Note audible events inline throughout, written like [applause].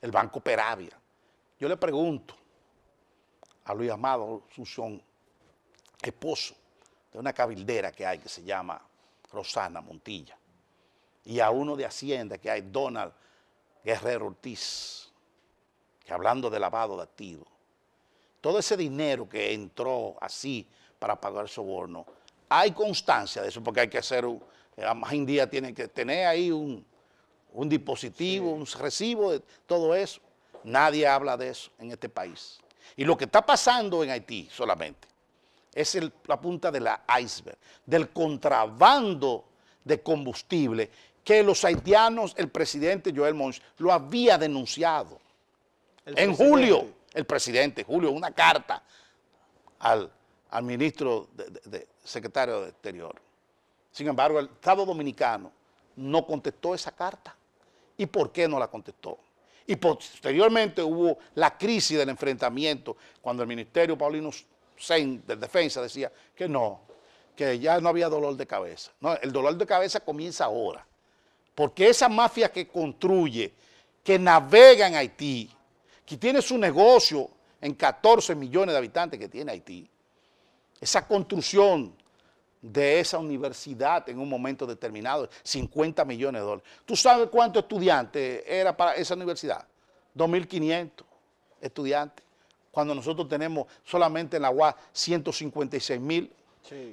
el Banco Peravia. Yo le pregunto a Luis Amado Suchón, esposo de una cabildera que hay que se llama Rosana Montilla, y a uno de Hacienda que hay, Donald Guerrero Ortiz, que hablando de lavado de activos, todo ese dinero que entró así para pagar soborno, hay constancia de eso, porque hay que hacer, un, en eh, día tiene que tener ahí un, un dispositivo, un recibo de todo eso. Nadie habla de eso en este país. Y lo que está pasando en Haití solamente es la punta de la iceberg, del contrabando de combustible que los haitianos, el presidente Joel Mons, lo había denunciado. en julio, el presidente, julio, una carta al, ministro de, secretario de Exterior. Sin embargo, el Estado Dominicano no contestó esa carta. ¿Y por qué no la contestó? Y posteriormente hubo la crisis del enfrentamiento, cuando el Ministerio Paulino de Defensa decía que no, que ya no había dolor de cabeza. No, el dolor de cabeza comienza ahora, porque esa mafia que construye, que navega en Haití, que tiene su negocio en 14 millones de habitantes que tiene Haití, esa construcción de esa universidad en un momento determinado, 50 millones de dólares. ¿Tú sabes cuántos estudiantes era para esa universidad? 2.500 estudiantes, cuando nosotros tenemos solamente en la UAS 156 mil.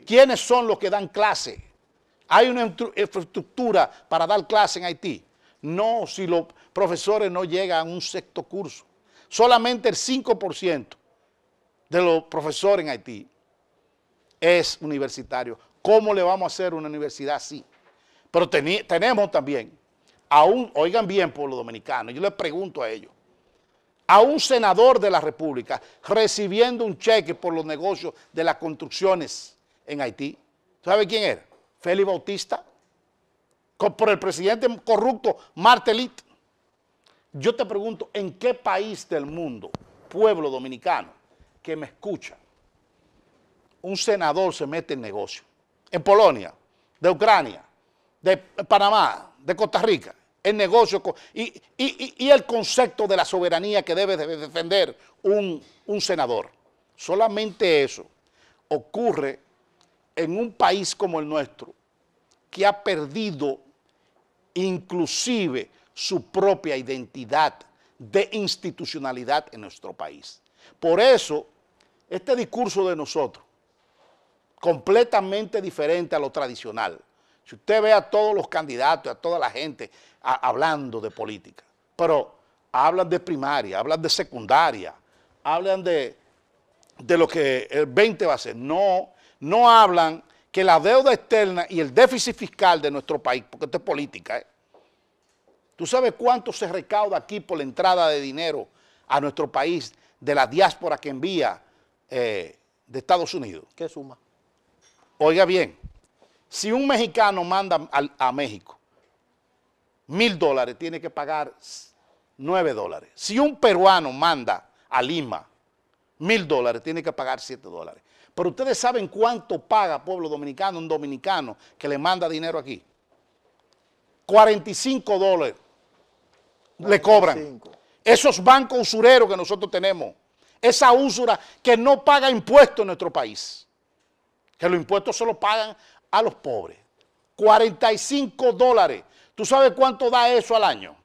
¿Quiénes son los que dan clase? ¿Hay una infraestructura para dar clase en Haití? No, si los profesores no llegan a un sexto curso. Solamente el 5% de los profesores en Haití es universitario. ¿Cómo le vamos a hacer una universidad así? Pero tenemos también, aún, oigan bien, pueblo dominicano, yo les pregunto a ellos, a un senador de la República recibiendo un cheque por los negocios de las construcciones en Haití. ¿Sabe quién era? Félix Bautista, por el presidente corrupto Martelit. Yo te pregunto, ¿en qué país del mundo, pueblo dominicano, que me escucha, un senador se mete en negocio. En Polonia, de Ucrania, de Panamá, de Costa Rica. en negocio y, el concepto de la soberanía que debe defender un, un senador. Solamente eso ocurre en un país como el nuestro, que ha perdido inclusive su propia identidad de institucionalidad en nuestro país. Por eso, este discurso de nosotros, completamente diferente a lo tradicional. Si usted ve a todos los candidatos, a toda la gente hablando de política, pero hablan de primaria, hablan de secundaria, hablan de, de lo que el 20 va a ser. No, no hablan que la deuda externa y el déficit fiscal de nuestro país, porque esto es política, ¿eh? ¿Tú sabes cuánto se recauda aquí por la entrada de dinero a nuestro país de la diáspora que envía eh, de Estados Unidos? ¿Qué suma? Oiga bien, si un mexicano manda a, México mil dólares, tiene que pagar nueve dólares. Si un peruano manda a Lima mil dólares, tiene que pagar siete dólares. Pero ustedes saben cuánto paga pueblo dominicano, un dominicano que le manda dinero aquí. 45 dólares le cobran. Esos bancos usureros que nosotros tenemos, esa usura que no paga impuestos en nuestro país que los impuestos se los pagan a los pobres. 45 dólares. ¿Tú sabes cuánto da eso al año?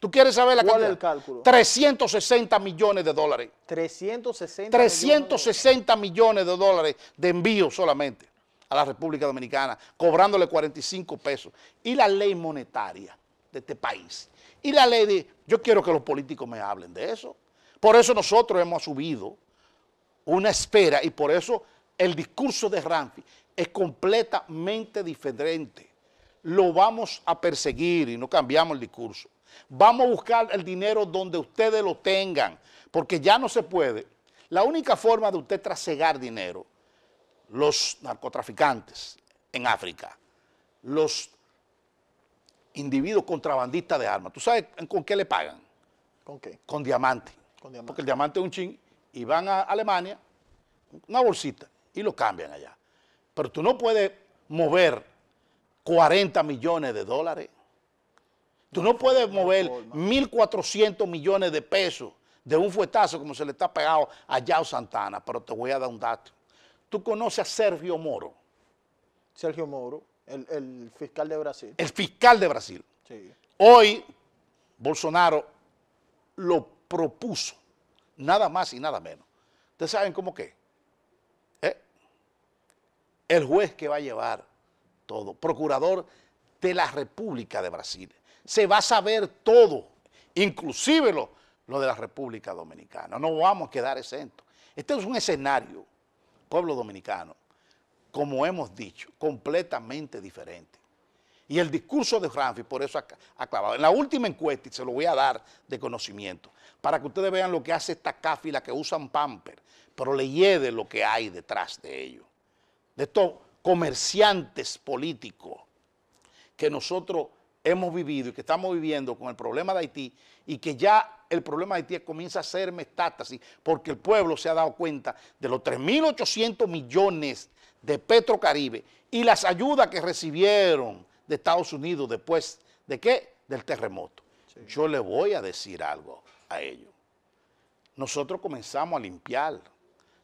¿Tú quieres saber la ¿Cuál Es el cálculo? 360 millones de dólares. 360 360 millones de dólares de envío solamente a la República Dominicana, cobrándole 45 pesos. Y la ley monetaria de este país. Y la ley de... Yo quiero que los políticos me hablen de eso. Por eso nosotros hemos subido una espera y por eso el discurso de Ramfi es completamente diferente. Lo vamos a perseguir y no cambiamos el discurso. Vamos a buscar el dinero donde ustedes lo tengan, porque ya no se puede. La única forma de usted trasegar dinero, los narcotraficantes en África, los individuos contrabandistas de armas, ¿tú sabes con qué le pagan? ¿Con qué? Con diamante. Con diamante. Porque el diamante es un ching y van a Alemania, una bolsita, y lo cambian allá. Pero tú no puedes mover 40 millones de dólares. Tú no puedes mover 1.400 millones de pesos de un fuetazo como se le está pegado a Yao Santana. Pero te voy a dar un dato. Tú conoces a Sergio Moro. Sergio Moro, el, fiscal de Brasil. El fiscal de Brasil. Hoy Bolsonaro lo propuso, nada más y nada menos. ¿Ustedes saben cómo que el juez que va a llevar todo, procurador de la República de Brasil. Se va a saber todo, inclusive lo, lo de la República Dominicana. No vamos a quedar exentos. Este es un escenario, pueblo dominicano, como hemos dicho, completamente diferente. Y el discurso de Ramfi, por eso ha clavado. En la última encuesta, y se lo voy a dar de conocimiento, para que ustedes vean lo que hace esta cáfila que usan Pamper, pero le hiede lo que hay detrás de ellos de estos comerciantes políticos que nosotros hemos vivido y que estamos viviendo con el problema de Haití y que ya el problema de Haití comienza a ser metástasis porque el pueblo se ha dado cuenta de los 3.800 millones de Petrocaribe y las ayudas que recibieron de Estados Unidos después de qué? Del terremoto. Yo le voy a decir algo a ellos. Nosotros comenzamos a limpiar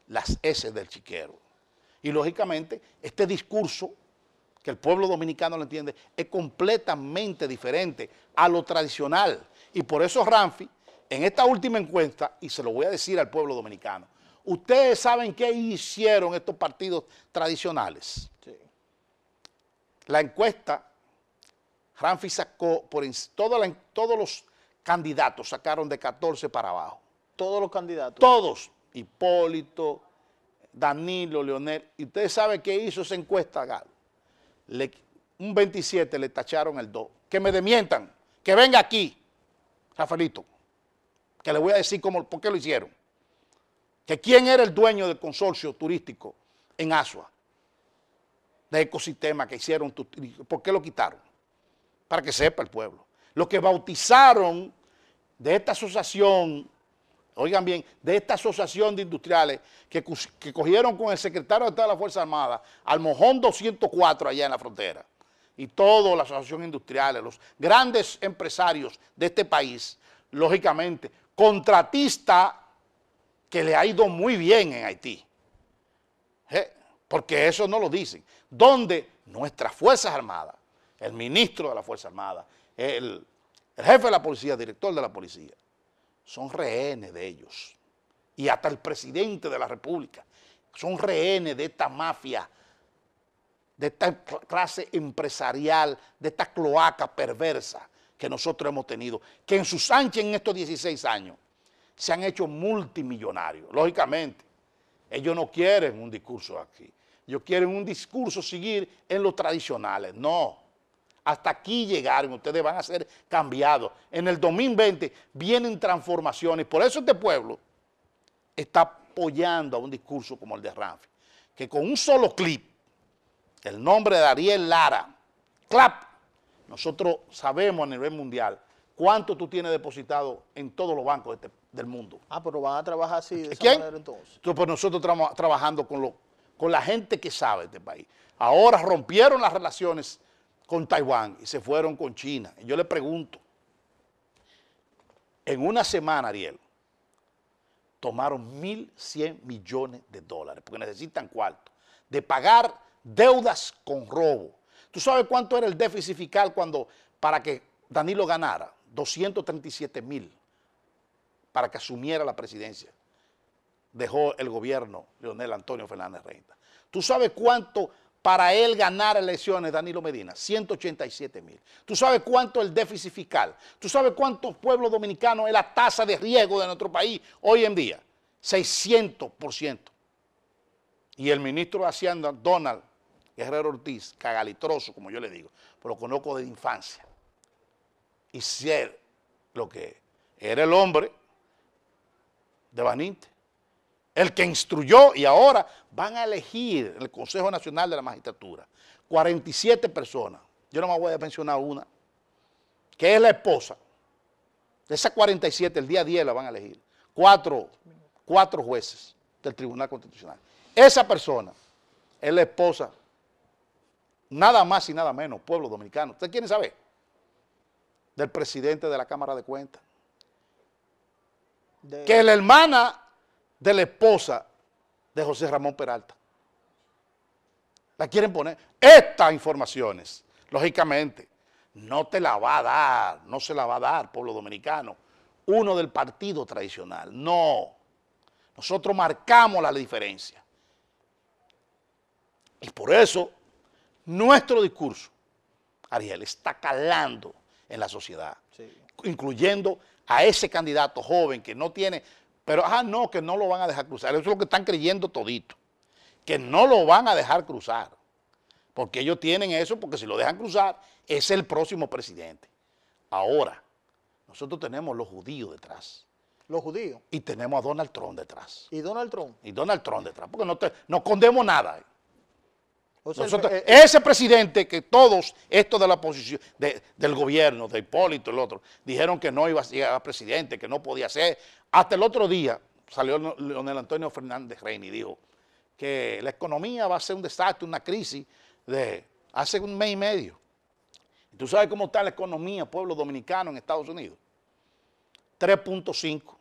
las heces del chiquero. Y lógicamente, este discurso que el pueblo dominicano lo entiende, es completamente diferente a lo tradicional. Y por eso Ramfi, en esta última encuesta, y se lo voy a decir al pueblo dominicano, ustedes saben qué hicieron estos partidos tradicionales. Sí. La encuesta, Ramfi sacó, por todos los candidatos sacaron de 14 para abajo. Todos los candidatos. Todos. Hipólito, Danilo, Leonel. Y ustedes saben qué hizo esa encuesta, Galo. un 27 le tacharon el 2. Que me demientan. Que venga aquí, Rafaelito. Que le voy a decir cómo, por qué lo hicieron. Que quién era el dueño del consorcio turístico en Asua. De ecosistema que hicieron. ¿Por qué lo quitaron? Para que sepa el pueblo. Los que bautizaron de esta asociación oigan bien, de esta asociación de industriales que, cogieron con el secretario de Estado de la Fuerza Armada, al mojón 204 allá en la frontera, y toda la asociación industrial, los grandes empresarios de este país, lógicamente, contratista que le ha ido muy bien en Haití, porque eso no lo dicen, donde nuestras Fuerzas Armadas, el ministro de la Fuerza Armada, el, el jefe de la policía, el director de la policía, son rehenes de ellos. Y hasta el presidente de la República son rehenes de esta mafia, de esta clase empresarial, de esta cloaca perversa que nosotros hemos tenido, que en sus anchas en estos 16 años se han hecho multimillonarios, lógicamente. Ellos no quieren un discurso aquí. Ellos quieren un discurso seguir en los tradicionales. No. Hasta aquí llegaron, ustedes van a ser cambiados. En el 2020 vienen transformaciones. Por eso este pueblo está apoyando a un discurso como el de Ramfi, que con un solo clip, el nombre de Ariel Lara, clap, nosotros sabemos a nivel mundial cuánto tú tienes depositado en todos los bancos este, del mundo. Ah, pero van a trabajar así de ¿Quién? entonces. pues nosotros estamos trabajando con, lo, con la gente que sabe de este país. Ahora rompieron las relaciones con Taiwán y se fueron con China. Y yo le pregunto, en una semana, Ariel, tomaron 1.100 millones de dólares, porque necesitan cuarto, de pagar deudas con robo. ¿Tú sabes cuánto era el déficit fiscal cuando, para que Danilo ganara? 237 mil para que asumiera la presidencia. Dejó el gobierno Leonel Antonio Fernández Reina ¿Tú sabes cuánto para él ganar elecciones, Danilo Medina, 187 mil. ¿Tú sabes cuánto el déficit fiscal? ¿Tú sabes cuántos pueblo dominicano es la tasa de riesgo de nuestro país hoy en día? 600%. Y el ministro de Hacienda, Donald Guerrero Ortiz, cagalitroso, como yo le digo, pero lo conozco de infancia. Y ser lo que era el hombre de Baninte el que instruyó y ahora van a elegir el Consejo Nacional de la Magistratura. 47 personas. Yo no me voy a mencionar una, que es la esposa. De esas 47, el día 10 la van a elegir. Cuatro, cuatro jueces del Tribunal Constitucional. Esa persona es la esposa, nada más y nada menos, pueblo dominicano. ¿Usted quiere saber? Del presidente de la Cámara de Cuentas. Que la hermana de la esposa de José Ramón Peralta. La quieren poner. Estas informaciones, lógicamente, no te la va a dar, no se la va a dar, pueblo dominicano, uno del partido tradicional. No. Nosotros marcamos la diferencia. Y por eso, nuestro discurso, Ariel, está calando en la sociedad, incluyendo a ese candidato joven que no tiene pero, ah, no, que no lo van a dejar cruzar. Eso es lo que están creyendo todito. Que no lo van a dejar cruzar. Porque ellos tienen eso, porque si lo dejan cruzar, es el próximo presidente. Ahora, nosotros tenemos los judíos detrás. Los judíos. Y tenemos a Donald Trump detrás. Y Donald Trump. Y Donald Trump detrás. Porque no, te, no escondemos nada. Eh, eh, ese presidente que todos, esto de la posición del gobierno, de Hipólito, el otro, dijeron que no iba a ser presidente, que no podía ser. Hasta el otro día salió Leonel Antonio Fernández rey y dijo que la economía va a ser un desastre, una crisis de hace un mes y medio. ¿Tú sabes cómo está la economía, pueblo dominicano en Estados Unidos? 3.5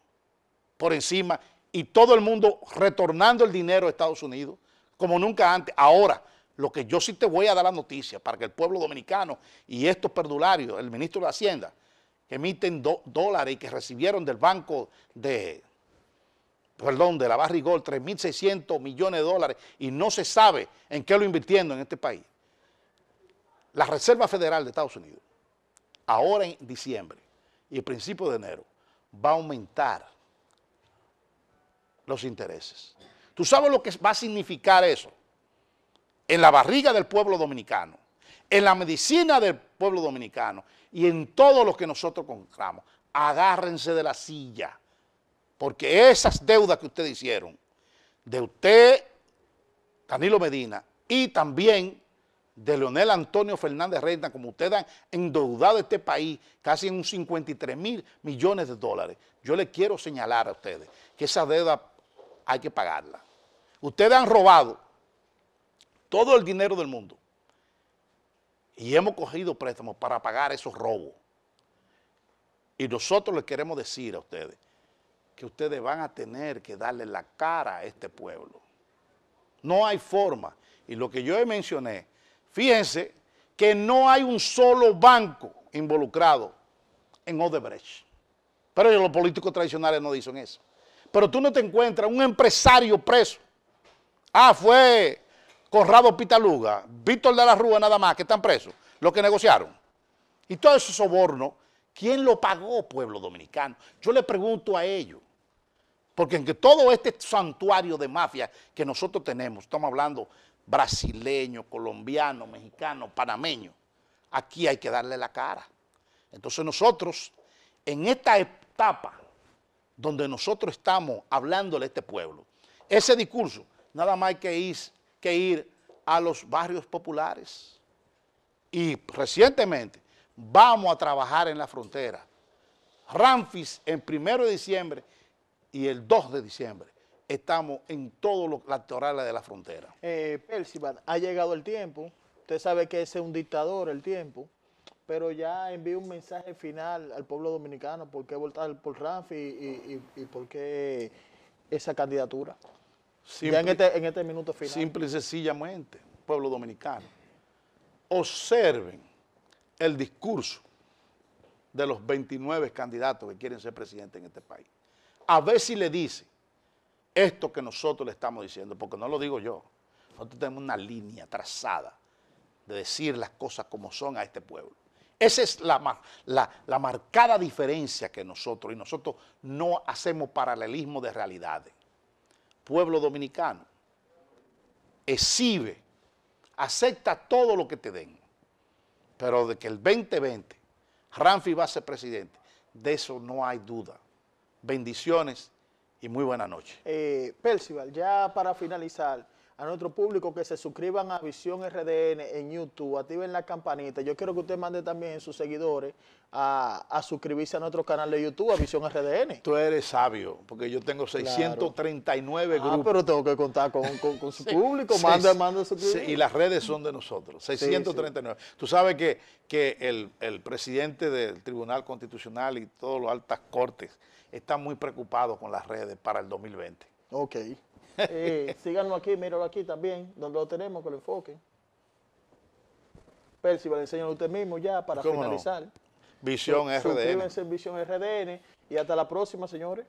por encima y todo el mundo retornando el dinero a Estados Unidos como nunca antes. Ahora, lo que yo sí te voy a dar la noticia para que el pueblo dominicano y estos perdularios, el ministro de Hacienda, que emiten dólares y que recibieron del banco de, perdón, de la Barrigol 3.600 millones de dólares y no se sabe en qué lo invirtiendo en este país. La Reserva Federal de Estados Unidos, ahora en diciembre y el principio de enero, va a aumentar los intereses. ¿Tú sabes lo que va a significar eso? en la barriga del pueblo dominicano, en la medicina del pueblo dominicano y en todo lo que nosotros compramos. Agárrense de la silla, porque esas deudas que ustedes hicieron, de usted, Danilo Medina, y también de Leonel Antonio Fernández Reina, como ustedes han endeudado este país casi en un 53 mil millones de dólares, yo le quiero señalar a ustedes que esa deuda hay que pagarla. Ustedes han robado todo el dinero del mundo. Y hemos cogido préstamos para pagar esos robos. Y nosotros les queremos decir a ustedes que ustedes van a tener que darle la cara a este pueblo. No hay forma. Y lo que yo mencioné, fíjense que no hay un solo banco involucrado en Odebrecht. Pero los políticos tradicionales no dicen eso. Pero tú no te encuentras un empresario preso. Ah, fue Corrado Pitaluga, Víctor de la Rúa nada más, que están presos, los que negociaron. Y todo ese soborno, ¿quién lo pagó, pueblo dominicano? Yo le pregunto a ellos. Porque en que todo este santuario de mafia que nosotros tenemos, estamos hablando brasileño, colombiano, mexicano, panameño, aquí hay que darle la cara. Entonces nosotros, en esta etapa donde nosotros estamos hablándole a este pueblo, ese discurso, nada más hay que ir que ir a los barrios populares. Y recientemente vamos a trabajar en la frontera. Ramfis en primero de diciembre y el 2 de diciembre estamos en todos los lateral de la frontera. Eh, ha llegado el tiempo. Usted sabe que ese es un dictador el tiempo, pero ya envió un mensaje final al pueblo dominicano. ¿Por qué votar por Ramfis y por qué esa candidatura? Simple, este, en este, minuto final. Simple y sencillamente, pueblo dominicano, observen el discurso de los 29 candidatos que quieren ser presidente en este país. A ver si le dice esto que nosotros le estamos diciendo, porque no lo digo yo. Nosotros tenemos una línea trazada de decir las cosas como son a este pueblo. Esa es la marcada diferencia que nosotros, y nosotros no hacemos paralelismo de realidades pueblo dominicano, exhibe, acepta todo lo que te den, pero de que el 2020 Ramfi va a ser presidente, de eso no hay duda. Bendiciones y muy buena noche. Eh, Percival, ya para finalizar, a nuestro público que se suscriban a Visión RDN en YouTube, activen la campanita. Yo quiero que usted mande también sus seguidores a, suscribirse a nuestro canal de YouTube, a Visión RDN. Tú eres sabio, porque yo tengo 639 ah, grupos. ah, pero tengo que contar con, su [laughs] público, manda, manda sí. Y las redes son de nosotros, 639. Tú sabes que, que el, el presidente del Tribunal Constitucional y todos los altas cortes están muy preocupados con las redes para el 2020. Ok. Eh, Síganlo aquí, míralo aquí también, donde lo tenemos, que lo enfoquen. Percival, a usted mismo ya para finalizar. Visión RDN. Suscríbanse en Visión RDN y hasta la próxima, señores.